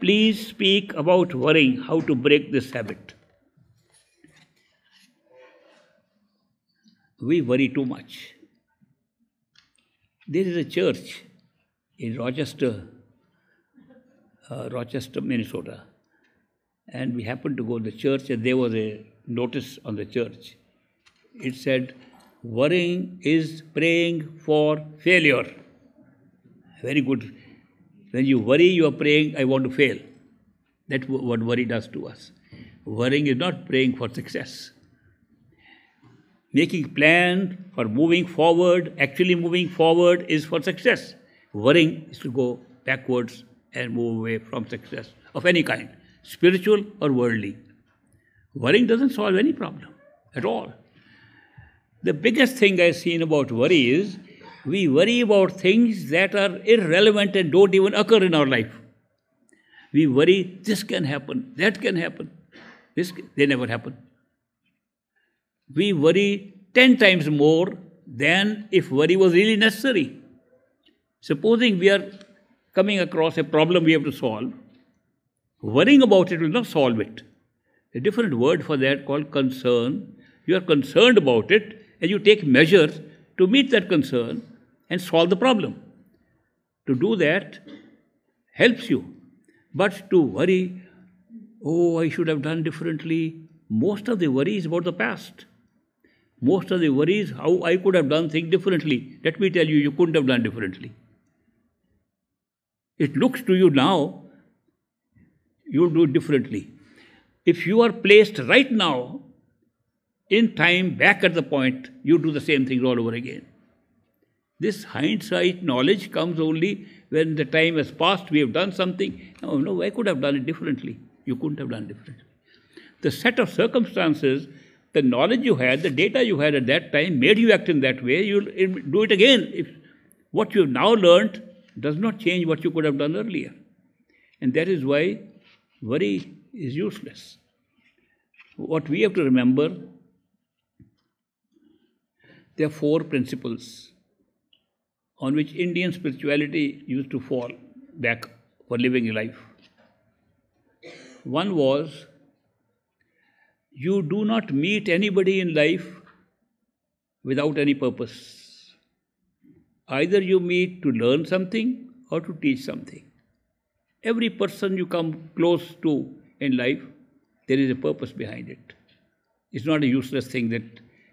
Please speak about worrying, how to break this habit. We worry too much. There is a church in Rochester, uh, Rochester, Minnesota, and we happened to go to the church, and there was a notice on the church. It said, Worrying is praying for failure. Very good when you worry, you are praying, I want to fail. That's what worry does to us. Worrying is not praying for success. Making plans for moving forward, actually moving forward, is for success. Worrying is to go backwards and move away from success of any kind, spiritual or worldly. Worrying doesn't solve any problem at all. The biggest thing I've seen about worry is we worry about things that are irrelevant and don't even occur in our life. We worry this can happen, that can happen. This can, they never happen. We worry 10 times more than if worry was really necessary. Supposing we are coming across a problem we have to solve, worrying about it will not solve it. A different word for that called concern. You are concerned about it and you take measures to meet that concern and solve the problem. To do that helps you. But to worry, oh, I should have done differently, most of the worry is about the past. Most of the worry is how I could have done things differently. Let me tell you, you couldn't have done differently. It looks to you now, you'll do differently. If you are placed right now in time back at the point, you do the same thing all over again. This hindsight knowledge comes only when the time has passed, we have done something. No, no, I could have done it differently. You couldn't have done it differently. The set of circumstances, the knowledge you had, the data you had at that time made you act in that way. You'll do it again. If what you've now learnt does not change what you could have done earlier. And that is why worry is useless. What we have to remember, there are four principles on which Indian spirituality used to fall back for living life. One was you do not meet anybody in life without any purpose. Either you meet to learn something or to teach something. Every person you come close to in life, there is a purpose behind it. It's not a useless thing that,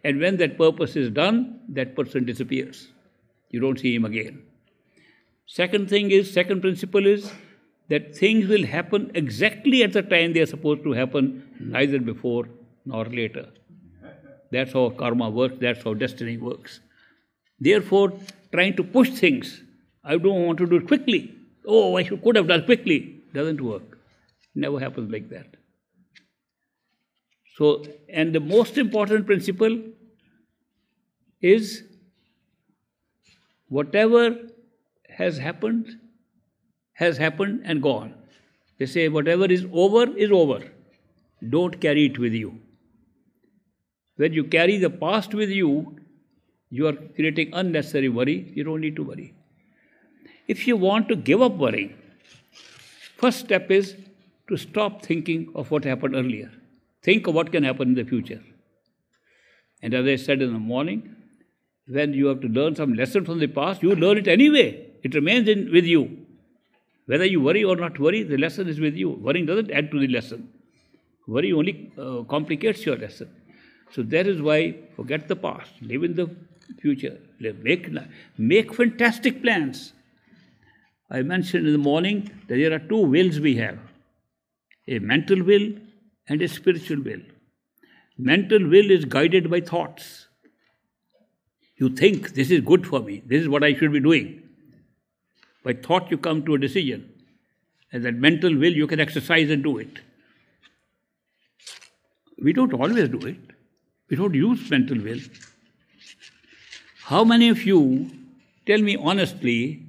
and when that purpose is done, that person disappears. You don't see him again. Second thing is, second principle is that things will happen exactly at the time they are supposed to happen, neither before nor later. That's how karma works, that's how destiny works. Therefore, trying to push things, I don't want to do it quickly. Oh, I should, could have done quickly. Doesn't work. Never happens like that. So, and the most important principle is Whatever has happened, has happened and gone. They say, whatever is over is over. Don't carry it with you. When you carry the past with you, you are creating unnecessary worry. You don't need to worry. If you want to give up worrying, first step is to stop thinking of what happened earlier. Think of what can happen in the future. And as I said in the morning, when you have to learn some lesson from the past, you learn it anyway. It remains in, with you. Whether you worry or not worry, the lesson is with you. Worrying doesn't add to the lesson. Worry only uh, complicates your lesson. So that is why forget the past, live in the future, live, make, make fantastic plans. I mentioned in the morning that there are two wills we have a mental will and a spiritual will. Mental will is guided by thoughts you think this is good for me, this is what I should be doing. By thought, you come to a decision. And that mental will, you can exercise and do it. We don't always do it, we don't use mental will. How many of you, tell me honestly,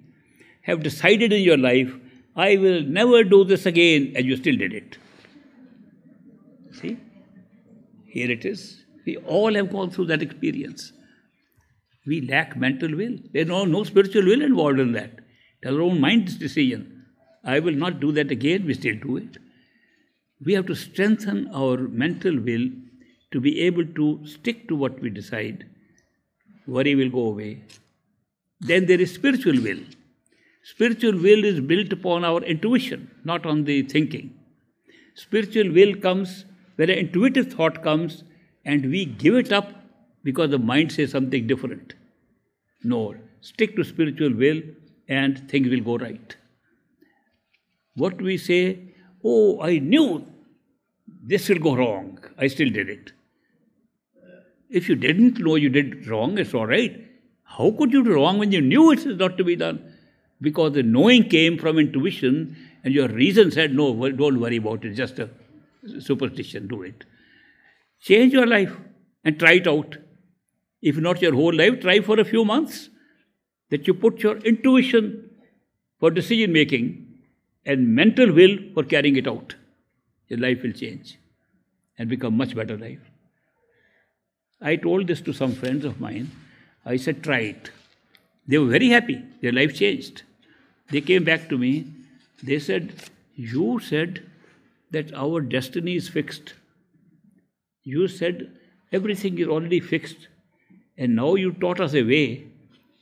have decided in your life, I will never do this again, and you still did it? See? Here it is. We all have gone through that experience. We lack mental will. There's no, no spiritual will involved in that. It's our own mind's decision. I will not do that again. We still do it. We have to strengthen our mental will to be able to stick to what we decide. Worry will go away. Then there is spiritual will. Spiritual will is built upon our intuition, not on the thinking. Spiritual will comes when an intuitive thought comes and we give it up because the mind says something different. No, stick to spiritual will and things will go right. What we say, oh, I knew this will go wrong, I still did it. If you didn't know you did wrong, it's all right. How could you do wrong when you knew it is not to be done? Because the knowing came from intuition and your reason said, no, well, don't worry about it, just a superstition, do it. Change your life and try it out if not your whole life, try for a few months that you put your intuition for decision making and mental will for carrying it out. Your life will change and become much better life. I told this to some friends of mine. I said, try it. They were very happy. Their life changed. They came back to me. They said, You said that our destiny is fixed. You said everything is already fixed. And now you taught us a way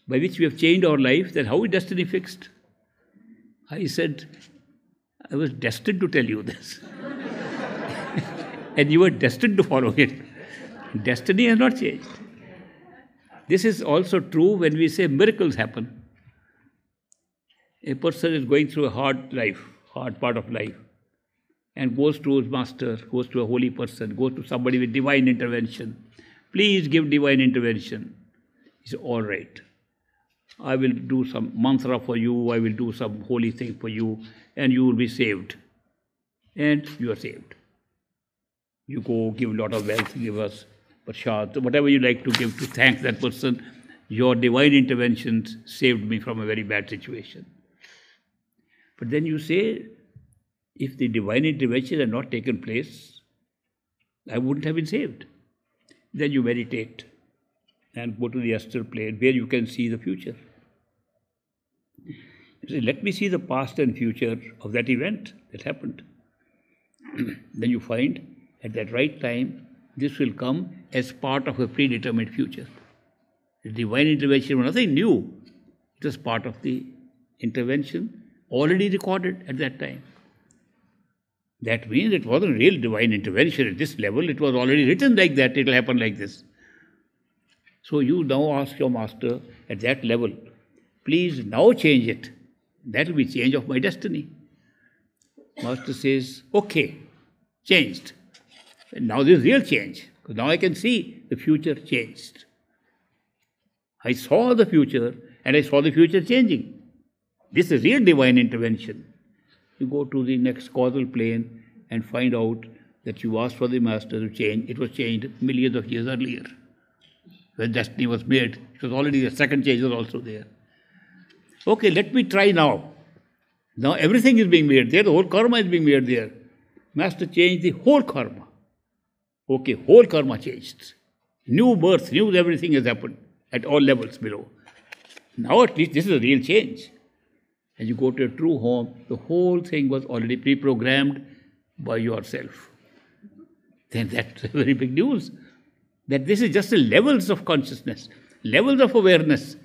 by which we have changed our life, that how is destiny fixed? I said, I was destined to tell you this. and you were destined to follow it. Destiny has not changed. This is also true when we say miracles happen. A person is going through a hard life, hard part of life, and goes to his master, goes to a holy person, goes to somebody with divine intervention, Please give divine intervention. He said, All right. I will do some mantra for you, I will do some holy thing for you, and you will be saved. And you are saved. You go give a lot of wealth, give us prashad, whatever you like to give to thank that person. Your divine interventions saved me from a very bad situation. But then you say, if the divine intervention had not taken place, I wouldn't have been saved. Then you meditate and go to the astral plane where you can see the future. Say, let me see the past and future of that event that happened. then you find at that right time, this will come as part of a predetermined future. The divine intervention was nothing new, it was part of the intervention already recorded at that time. That means it wasn't real divine intervention at this level, it was already written like that, it will happen like this. So you now ask your master at that level, please now change it. That will be change of my destiny. Master says, okay, changed. And now is real change. because Now I can see the future changed. I saw the future and I saw the future changing. This is real divine intervention you go to the next causal plane and find out that you asked for the master to change. It was changed millions of years earlier. When destiny was made, it was already the second change was also there. Okay, let me try now. Now everything is being made there, the whole karma is being made there. Master changed the whole karma. Okay, whole karma changed. New birth, new everything has happened at all levels below. Now at least this is a real change. As you go to a true home, the whole thing was already pre programmed by yourself. Then that's very big news. That this is just the levels of consciousness, levels of awareness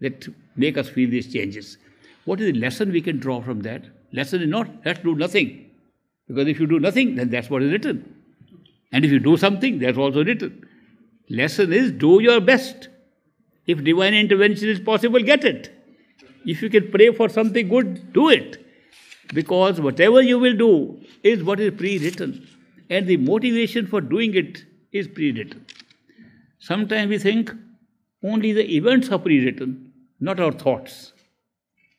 that make us feel these changes. What is the lesson we can draw from that? Lesson is not let's do nothing. Because if you do nothing, then that's what is written. And if you do something, that's also written. Lesson is do your best. If divine intervention is possible, get it. If you can pray for something good, do it. Because whatever you will do is what is pre written. And the motivation for doing it is pre written. Sometimes we think only the events are pre written, not our thoughts.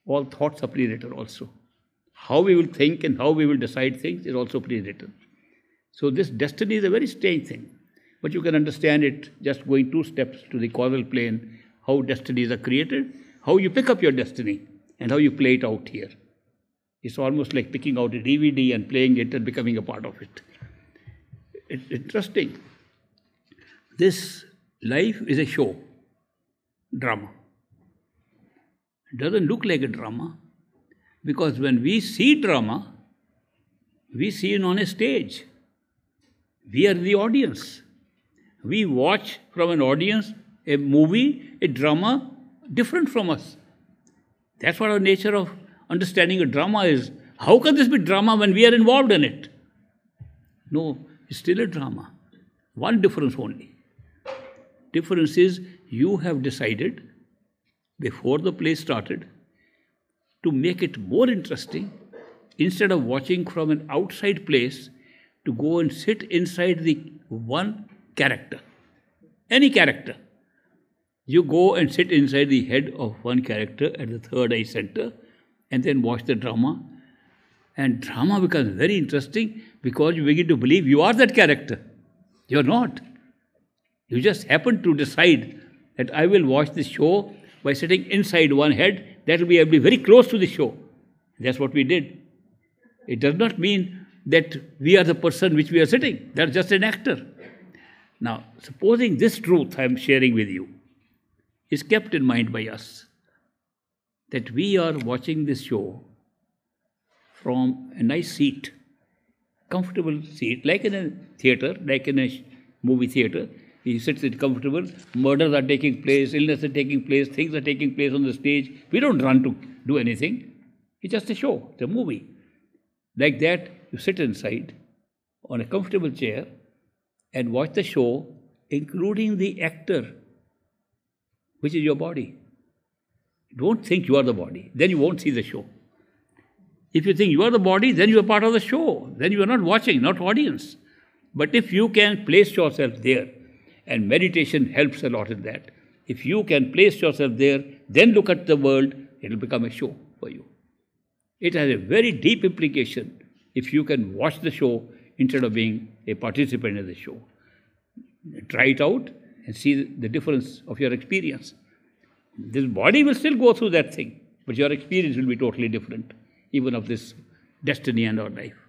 All thoughts are pre written also. How we will think and how we will decide things is also pre written. So, this destiny is a very strange thing. But you can understand it just going two steps to the causal plane, how destinies are created how you pick up your destiny and how you play it out here. It's almost like picking out a DVD and playing it and becoming a part of it. It's interesting. This life is a show, drama. It doesn't look like a drama because when we see drama, we see it on a stage. We are the audience. We watch from an audience a movie, a drama, different from us. That's what our nature of understanding a drama is. How can this be drama when we are involved in it? No, it's still a drama. One difference only. Difference is you have decided before the play started to make it more interesting instead of watching from an outside place to go and sit inside the one character any character you go and sit inside the head of one character at the third eye center and then watch the drama. And drama becomes very interesting because you begin to believe you are that character. You're not. You just happen to decide that I will watch the show by sitting inside one head. That will be, be very close to the show. That's what we did. It does not mean that we are the person which we are sitting. They are just an actor. Now, supposing this truth I am sharing with you, is kept in mind by us that we are watching this show from a nice seat, comfortable seat, like in a theater, like in a movie theater. He sits in comfortable, murders are taking place, illness are taking place, things are taking place on the stage. We don't run to do anything. It's just a show, it's a movie. Like that, you sit inside on a comfortable chair and watch the show, including the actor which is your body. Don't think you are the body, then you won't see the show. If you think you are the body, then you are part of the show. Then you are not watching, not audience. But if you can place yourself there, and meditation helps a lot in that. If you can place yourself there, then look at the world, it will become a show for you. It has a very deep implication if you can watch the show instead of being a participant in the show. Try it out, and see the difference of your experience. This body will still go through that thing, but your experience will be totally different, even of this destiny and our life.